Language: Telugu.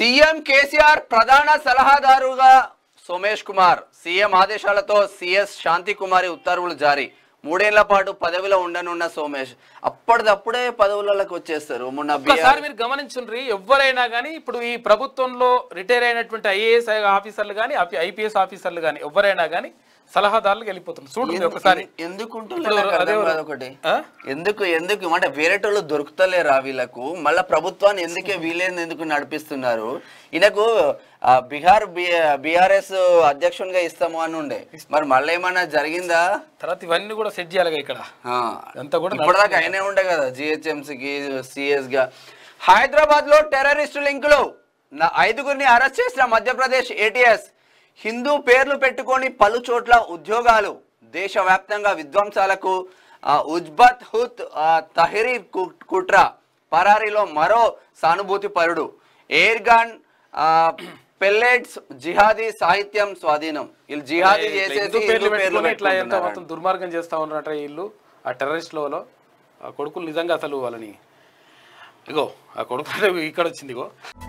సీఎం కేసీఆర్ ప్రధాన సలహాదారుగా సోమేష్ కుమార్ సీఎం ఆదేశాలతో సిఎస్ శాంతి కుమారి ఉత్తర్వులు జారీ మూడేళ్ల పాటు పదవిలో ఉండనున్న సోమేష్ అప్పటిదప్పుడే పదవులలోకి వచ్చేస్తారు మొన్న ఒకసారి మీరు గమనించండి ఎవరైనా కానీ ఇప్పుడు ఈ ప్రభుత్వంలో రిటైర్ అయినటువంటి ఐఏఎస్ ఆఫీసర్లు కానీ ఐపీఎస్ ఆఫీసర్లు కానీ ఎవరైనా కానీ సలహాదారులకు వెళ్ళిపోతున్నారు చూడండి ఒకసారి ఎందుకు ఎందుకు అంటే వేరేటోళ్ళు దొరుకుతలేరా వీళ్ళకు మళ్ళీ ప్రభుత్వాన్ని ఎందుకే వీలైంది ఎందుకు నడిపిస్తున్నారు ఈయనకు బీహార్ బిఆర్ఎస్ అధ్యక్షునిగా ఇస్తాము అని ఉండే మరి మళ్ళీ ఏమైనా జరిగిందా తర్వాత ఇవన్నీ కూడా సెట్ చేయాలి ఇక్కడ అంతా కూడా ఇప్పటిదాకా ఆయనే ఉండే కదా జిహెచ్ఎంసీకి సిఎస్ గా హైదరాబాద్ లో టెర్రరిస్టు లింకులు ఐదుగురిని అరెస్ట్ చేసిన మధ్యప్రదేశ్ ఏటీఎస్ హిందూ పేర్లు పెట్టుకొని పలు చోట్ల ఉద్యోగాలు దేశవ్యాప్తంగా విధ్వంసాలకు ఉజ్బత్ హుత్ తహరీ కుట్ర పరారీలో మరో సానుభూతి పరుడు ఎయిర్గాన్ పెల్లెట్స్ జిహాదీ సాహిత్యం స్వాధీనం వీళ్ళు జిహాదీ చేసేసి దుర్మార్గం చేస్తా ఉన్నట్టు వీళ్ళు ఆ టెర్రరిస్ట్లలో ఆ కొడుకులు నిజంగా అసలు వాళ్ళని ఇగో ఆ కొడుకు ఇక్కడ వచ్చింది ఇగో